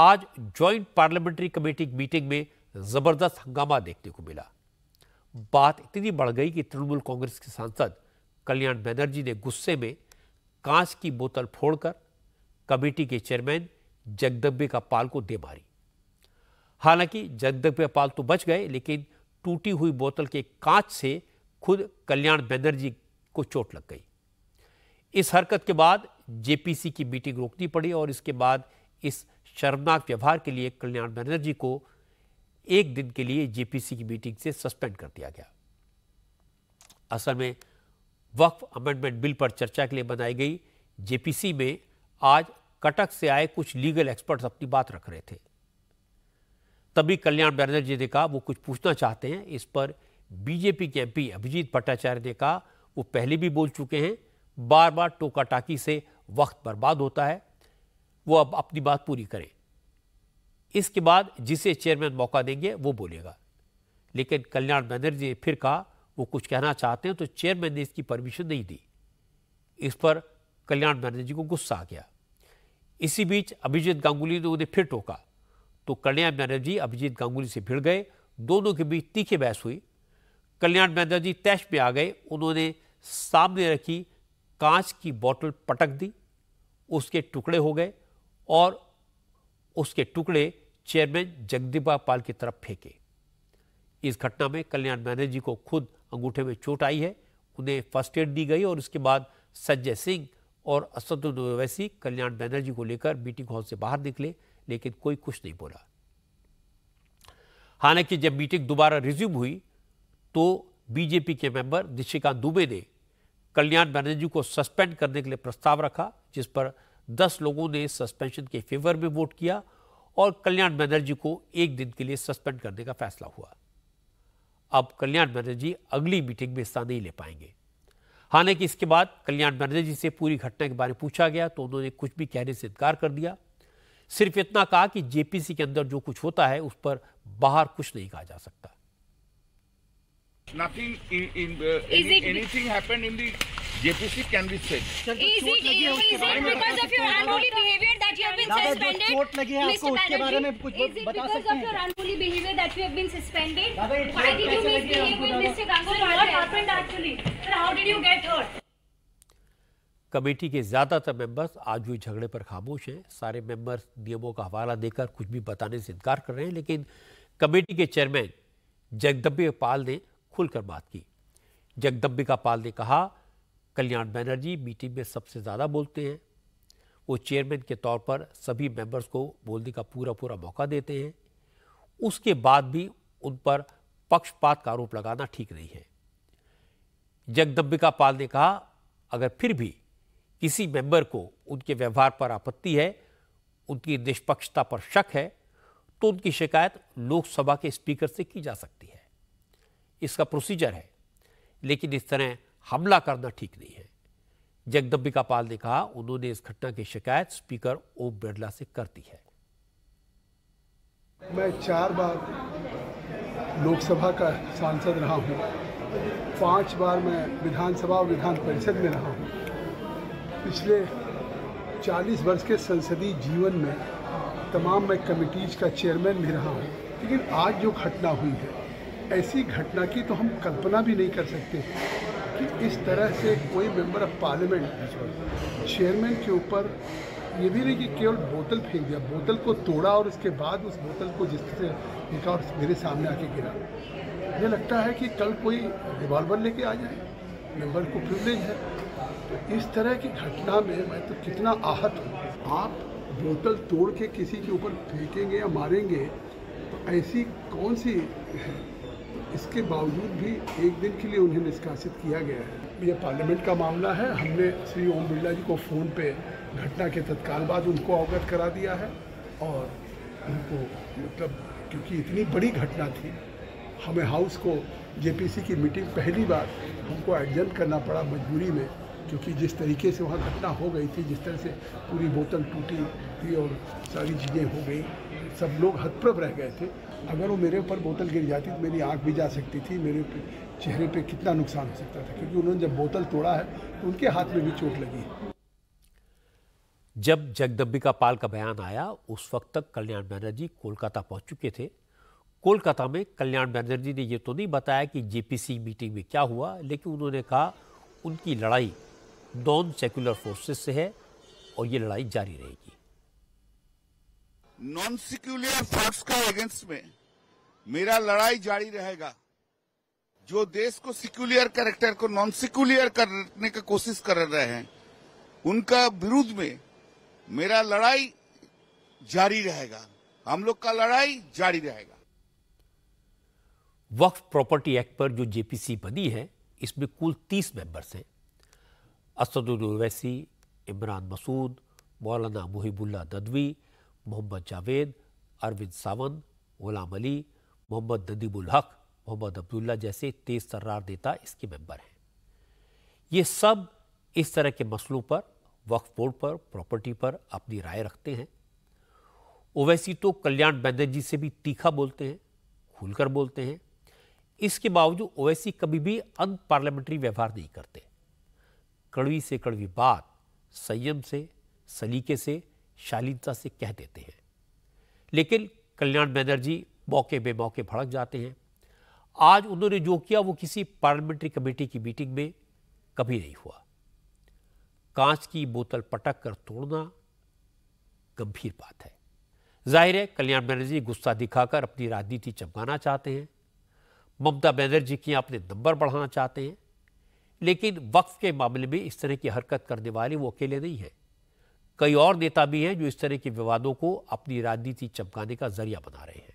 आज joint parliamentary committee की meeting में जबरदस्त हंगामा देखने को मिला बात इतनी बढ़ गई कि तृणमूल कांग्रेस के सांसद कल्याण बैनर्जी ने गुस्से में कांच की बोतल फोड़कर कमेटी के चेयरमैन जगदम्बे का पाल को दे मारी हालांकि जगदम्बे पाल तो बच गए लेकिन टूटी हुई बोतल के कांच से खुद कल्याण बनर्जी को चोट लग गई इस हरकत के बाद जेपीसी की मीटिंग रोकनी पड़ी और इसके बाद इस शर्मनाक व्यवहार के लिए कल्याण बनर्जी को एक दिन के लिए जेपीसी की मीटिंग से सस्पेंड कर दिया गया असल में वक्फ अमेंडमेंट बिल पर चर्चा के लिए बनाई गई जेपीसी में आज कटक से आए कुछ लीगल एक्सपर्ट्स अपनी बात रख रहे थे तभी कल्याण बैनर्जी ने कहा वो कुछ पूछना चाहते हैं इस पर बीजेपी के एमपी अभिजीत भट्टाचार्य ने कहा वो पहले भी बोल चुके हैं बार बार टोकाटाकी से वक्त बर्बाद होता है वो अब अपनी बात पूरी करे इसके बाद जिसे चेयरमैन मौका देंगे वो बोलेगा लेकिन कल्याण बनर्जी ने फिर कहा वो कुछ कहना चाहते हैं तो चेयरमैन ने इसकी परमिशन नहीं दी इस पर कल्याण बनर्जी को गुस्सा आ गया इसी बीच अभिजीत गांगुली ने उन्हें फिर टोका तो कल्याण बनर्जी अभिजीत गांगुली से भिड़ गए दोनों के बीच तीखे बहस हुई कल्याण बनर्जी तैश में आ गए उन्होंने सामने रखी कांच की बोतल पटक दी उसके टुकड़े हो गए और उसके टुकड़े चेयरमैन जगदीपा पाल की तरफ फेंके इस घटना में कल्याण बैनर्जी को खुद अंगूठे में चोट आई है उन्हें फर्स्ट एड दी गई और उसके बाद संजय सिंह और असदुद्दीन ओवैसी कल्याण बैनर्जी को लेकर मीटिंग हॉल से बाहर निकले लेकिन कोई कुछ नहीं बोला हालांकि जब मीटिंग दोबारा रिज्यूम हुई तो बीजेपी के मेंबर निशिकांत दुबे ने कल्याण बैनर्जी को सस्पेंड करने के लिए प्रस्ताव रखा जिस पर दस लोगों ने सस्पेंशन के फेवर में वोट किया और कल्याण बनर्जी को एक दिन के लिए सस्पेंड करने का फैसला हुआ अब कल्याण बैनर्जी अगली मीटिंग में हिस्सा नहीं ले पाएंगे हालांकि इसके बाद कल्याण बैनर्जी से पूरी घटना के बारे में पूछा गया तो उन्होंने कुछ भी कहने से इनकार कर दिया सिर्फ इतना कहा कि जेपीसी के अंदर जो कुछ होता है उस पर बाहर कुछ नहीं कहा जा सकता JPC can be said committee के ज्यादातर मेंबर्स आज हुई झगड़े पर खामोश हैं सारे मेंबर्स नियमों का हवाला देकर कुछ भी बताने से इनकार कर रहे हैं लेकिन कमेटी के चेयरमैन जगदम्बिका पाल ने खुलकर बात की जगदम्बिका पाल ने कहा कल्याण बैनर्जी मीटिंग में सबसे ज़्यादा बोलते हैं वो चेयरमैन के तौर पर सभी मेंबर्स को बोलने का पूरा पूरा मौका देते हैं उसके बाद भी उन पर पक्षपात का आरोप लगाना ठीक नहीं है जगदम्बिका पाल ने कहा अगर फिर भी किसी मेंबर को उनके व्यवहार पर आपत्ति है उनकी निष्पक्षता पर शक है तो उनकी शिकायत लोकसभा के स्पीकर से की जा सकती है इसका प्रोसीजर है लेकिन इस तरह हमला करना ठीक नहीं है जगदम्बिका पाल ने कहा उन्होंने इस घटना की शिकायत स्पीकर ओम बिरला से कर दी है मैं चार बार लोकसभा का सांसद रहा हूँ पांच बार मैं विधानसभा और विधान परिषद में रहा हूँ पिछले 40 वर्ष के संसदीय जीवन में तमाम मैं कमिटीज का चेयरमैन भी रहा हूँ लेकिन आज जो घटना हुई है ऐसी घटना की तो हम कल्पना भी नहीं कर सकते कि इस तरह से कोई मेंबर ऑफ पार्लियामेंट चेयरमैन के ऊपर ये भी नहीं कि केवल बोतल फेंक दिया बोतल को तोड़ा और उसके बाद उस बोतल को जिस तरह फेंका और मेरे सामने आके गिरा मुझे लगता है कि कल कोई रिवॉल्वर लेके आ जाए मेंबर को प्रिवलेज है तो इस तरह की घटना में मैं तो कितना आहत हूँ आप बोतल तोड़ के किसी के ऊपर फेंकेंगे या मारेंगे तो ऐसी कौन सी इसके बावजूद भी एक दिन के लिए उन्हें निष्कासित किया गया है यह पार्लियामेंट का मामला है हमने श्री ओम बिरला जी को फ़ोन पे घटना के तत्काल बाद उनको अवगत करा दिया है और उनको मतलब क्योंकि इतनी बड़ी घटना थी हमें हाउस को जेपीसी की मीटिंग पहली बार हमको एडजस्ट करना पड़ा मजबूरी में क्योंकि जिस तरीके से वहाँ घटना हो गई थी जिस तरह से पूरी बोतल टूटी थी और सारी चीज़ें हो गई सब लोग हतप्रभ रह गए थे अगर वो मेरे ऊपर बोतल गिर जाती तो मेरी आँख भी जा सकती थी मेरे चेहरे पे कितना नुकसान हो सकता था क्योंकि उन्होंने जब बोतल तोड़ा है तो उनके हाथ में भी चोट लगी जब जगदम्बिका पाल का बयान आया उस वक्त तक कल्याण बैनर्जी कोलकाता पहुंच चुके थे कोलकाता में कल्याण बनर्जी ने ये तो नहीं बताया कि जेपीसी मीटिंग में क्या हुआ लेकिन उन्होंने कहा उनकी लड़ाई नॉन सेक्युलर फोर्सेस से है और ये लड़ाई जारी रहेगी नॉन सिक्यूलियर फोर्स का अगेंस्ट में मेरा लड़ाई जारी रहेगा जो देश को सिक्यूलियर कैरेक्टर को नॉन सिक्यूलियर करने का कोशिश कर रहे हैं उनका विरुद्ध में मेरा लड़ाई जारी रहेगा हम लोग का लड़ाई जारी रहेगा वक्फ प्रॉपर्टी एक्ट पर जो जेपीसी बनी है इसमें कुल तीस मेंबर्स हैं असदुल ओवैसी इमरान मसूद मौलाना मुहिबुल्ला नदवी मोहम्मद जावेद अरविंद सावंत गुलाम अली मोहम्मद नदीबुल हक मोहम्मद अब्दुल्ला जैसे तेज तर्रार नेता इसके मेंबर हैं ये सब इस तरह के मसलों पर वक्फ बोर्ड पर प्रॉपर्टी पर अपनी राय रखते हैं ओवैसी तो कल्याण बैनर्जी से भी तीखा बोलते हैं खुलकर बोलते हैं इसके बावजूद ओवैसी कभी भी अन पार्लियामेंट्री व्यवहार नहीं करते कड़वी से कड़वी बात संयम से सलीके से शालीनता से कह देते हैं लेकिन कल्याण बनर्जी मौके बे मौके भड़क जाते हैं आज उन्होंने जो किया वो किसी पार्लियामेंट्री कमेटी की मीटिंग में कभी नहीं हुआ कांच की बोतल पटक कर तोड़ना गंभीर बात है जाहिर है कल्याण बनर्जी गुस्सा दिखाकर अपनी राजनीति चमकाना चाहते हैं ममता बनर्जी के अपने नंबर बढ़ाना चाहते हैं लेकिन वक्फ के मामले में इस तरह की हरकत करने वाले वो अकेले नहीं हैं कई और नेता भी हैं जो इस तरह के विवादों को अपनी राजनीति चमकाने का जरिया बना रहे हैं